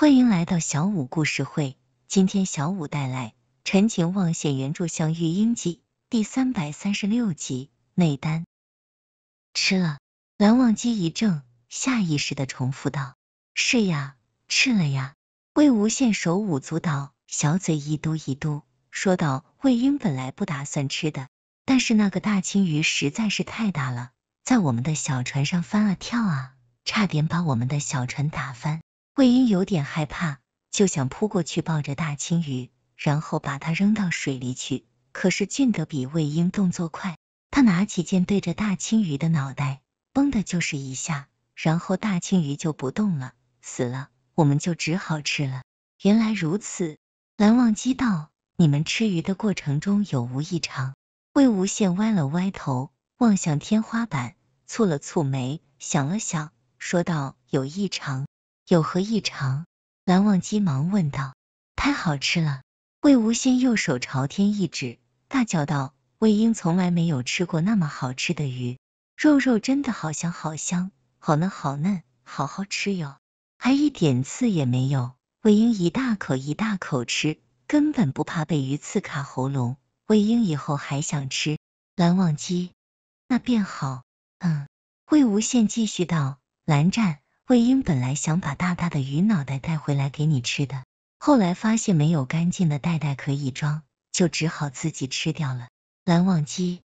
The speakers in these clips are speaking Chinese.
欢迎来到小五故事会。今天小五带来《陈情望县》原著《向玉英记》第三百三十六集内丹吃了。蓝忘机一怔，下意识的重复道：“是呀，吃了呀。”魏无羡手舞足蹈，小嘴一嘟一嘟，说道：“魏婴本来不打算吃的，但是那个大青鱼实在是太大了，在我们的小船上翻啊跳啊，差点把我们的小船打翻。”魏婴有点害怕，就想扑过去抱着大青鱼，然后把它扔到水里去。可是俊德比魏婴动作快，他拿起剑对着大青鱼的脑袋，崩的就是一下，然后大青鱼就不动了，死了，我们就只好吃了。原来如此，蓝忘机道：“你们吃鱼的过程中有无异常？”魏无羡歪了歪头，望向天花板，蹙了蹙眉，想了想，说道：“有异常。”有何异常？蓝忘机忙问道。太好吃了！魏无羡右手朝天一指，大叫道：“魏婴从来没有吃过那么好吃的鱼，肉肉真的好香好香，好嫩好嫩，好好吃哟，还一点刺也没有。”魏婴一大口一大口吃，根本不怕被鱼刺卡喉咙。魏婴以后还想吃。蓝忘机，那便好。嗯。魏无羡继续道：“蓝湛。”魏婴本来想把大大的鱼脑袋带回来给你吃的，后来发现没有干净的袋袋可以装，就只好自己吃掉了。蓝忘机，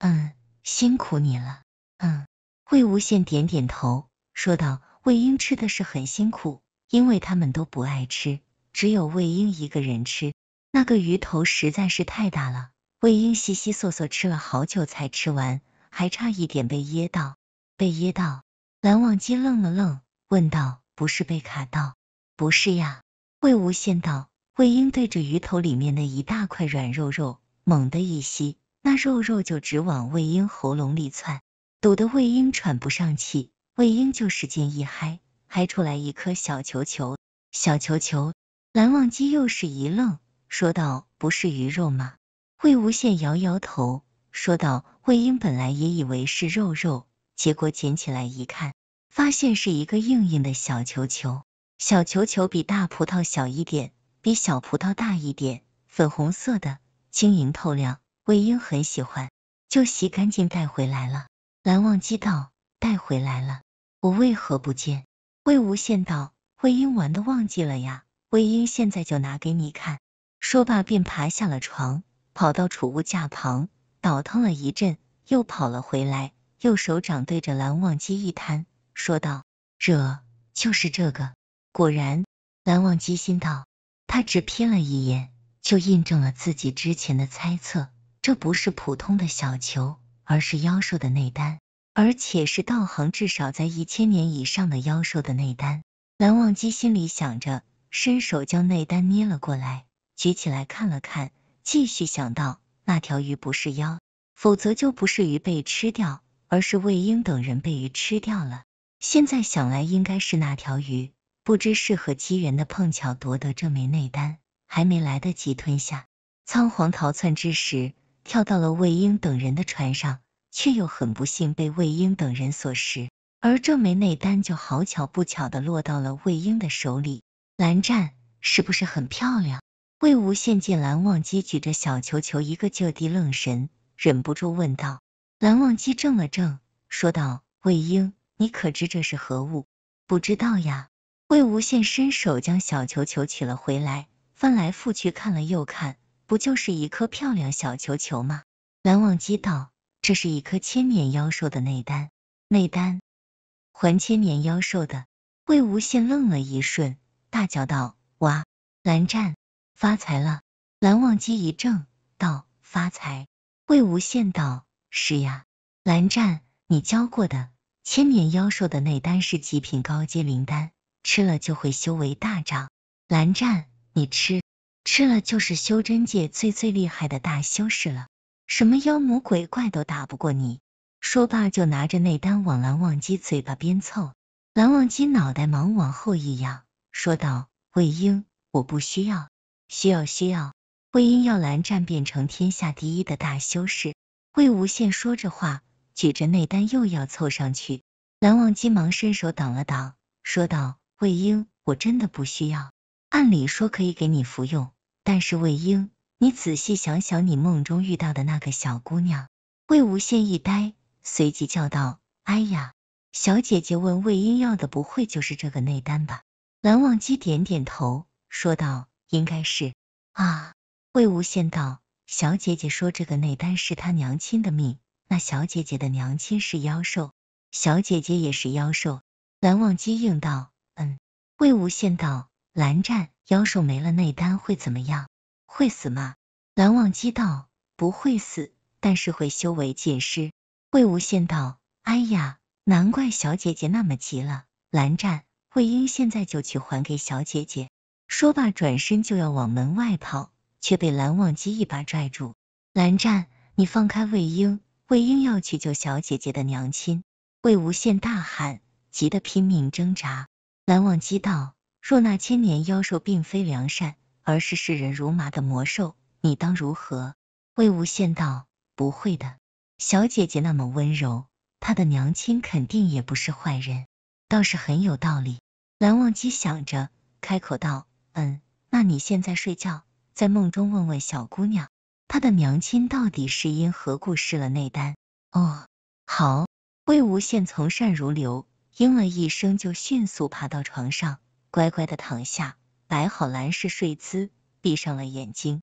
嗯，辛苦你了。嗯，魏无羡点点头，说道：“魏婴吃的是很辛苦，因为他们都不爱吃，只有魏婴一个人吃。那个鱼头实在是太大了，魏婴悉悉索索吃了好久才吃完，还差一点被噎到，被噎到。”蓝忘机愣了愣，问道：“不是被卡到？”“不是呀。”魏无羡道。魏婴对着鱼头里面的一大块软肉肉猛的一吸，那肉肉就直往魏婴喉咙里窜，堵得魏婴喘不上气。魏婴就使劲一嗨，嗨出来一颗小球球，小球球。蓝忘机又是一愣，说道：“不是鱼肉吗？”魏无羡摇摇头，说道：“魏婴本来也以为是肉肉。”结果捡起来一看，发现是一个硬硬的小球球，小球球比大葡萄小一点，比小葡萄大一点，粉红色的，晶莹透亮。魏婴很喜欢，就洗干净带回来了。蓝忘机道：“带回来了，我为何不见？”魏无羡道：“魏婴玩的忘记了呀。”魏婴现在就拿给你看。说罢，便爬下了床，跑到储物架旁，倒腾了一阵，又跑了回来。右手掌对着蓝忘机一摊，说道：“这就是这个。”果然，蓝忘机心道，他只瞥了一眼，就印证了自己之前的猜测，这不是普通的小球，而是妖兽的内丹，而且是道行至少在一千年以上的妖兽的内丹。蓝忘机心里想着，伸手将内丹捏了过来，举起来看了看，继续想到：那条鱼不是妖，否则就不是鱼被吃掉。而是魏婴等人被鱼吃掉了。现在想来，应该是那条鱼不知是何机缘的碰巧夺得这枚内丹，还没来得及吞下，仓皇逃窜之时，跳到了魏婴等人的船上，却又很不幸被魏婴等人所食。而这枚内丹就好巧不巧的落到了魏婴的手里。蓝湛是不是很漂亮？魏无羡见蓝忘机举着小球球，一个就地愣神，忍不住问道。蓝忘机怔了怔，说道：“魏婴，你可知这是何物？”“不知道呀。”魏无羡伸手将小球球取了回来，翻来覆去看了又看，不就是一颗漂亮小球球吗？蓝忘机道：“这是一颗千年妖兽的内丹。”“内丹？”“还千年妖兽的。”魏无羡愣了一瞬，大叫道：“哇！蓝湛发财了！”蓝忘机一怔，道：“发财？”魏无羡道。是呀，蓝湛，你教过的千年妖兽的内丹是极品高阶灵丹，吃了就会修为大涨。蓝湛，你吃吃了就是修真界最最厉害的大修士了，什么妖魔鬼怪都打不过你。说罢就拿着内丹往蓝忘机嘴巴边凑，蓝忘机脑袋忙往后一仰，说道：“魏婴，我不需要，需要需要，魏婴要蓝湛变成天下第一的大修士。”魏无羡说着话，举着内丹又要凑上去，蓝忘机忙伸手挡了挡，说道：“魏婴，我真的不需要。按理说可以给你服用，但是魏婴，你仔细想想，你梦中遇到的那个小姑娘。”魏无羡一呆，随即叫道：“哎呀，小姐姐问魏婴要的不会就是这个内丹吧？”蓝忘机点点头，说道：“应该是。”啊！魏无羡道。小姐姐说这个内丹是她娘亲的命，那小姐姐的娘亲是妖兽，小姐姐也是妖兽。蓝忘机应道，嗯。魏无羡道，蓝湛，妖兽没了内丹会怎么样？会死吗？蓝忘机道，不会死，但是会修为尽失。魏无羡道，哎呀，难怪小姐姐那么急了。蓝湛，魏婴现在就去还给小姐姐。说罢，转身就要往门外跑。却被蓝忘机一把拽住。蓝湛，你放开魏婴！魏婴要去救小姐姐的娘亲。魏无羡大喊，急得拼命挣扎。蓝忘机道：“若那千年妖兽并非良善，而是视人如麻的魔兽，你当如何？”魏无羡道：“不会的，小姐姐那么温柔，她的娘亲肯定也不是坏人。”倒是很有道理。蓝忘机想着，开口道：“嗯，那你现在睡觉。”在梦中问问小姑娘，她的娘亲到底是因何故失了内丹？哦，好，魏无羡从善如流，应了一声，就迅速爬到床上，乖乖的躺下，摆好兰氏睡姿，闭上了眼睛。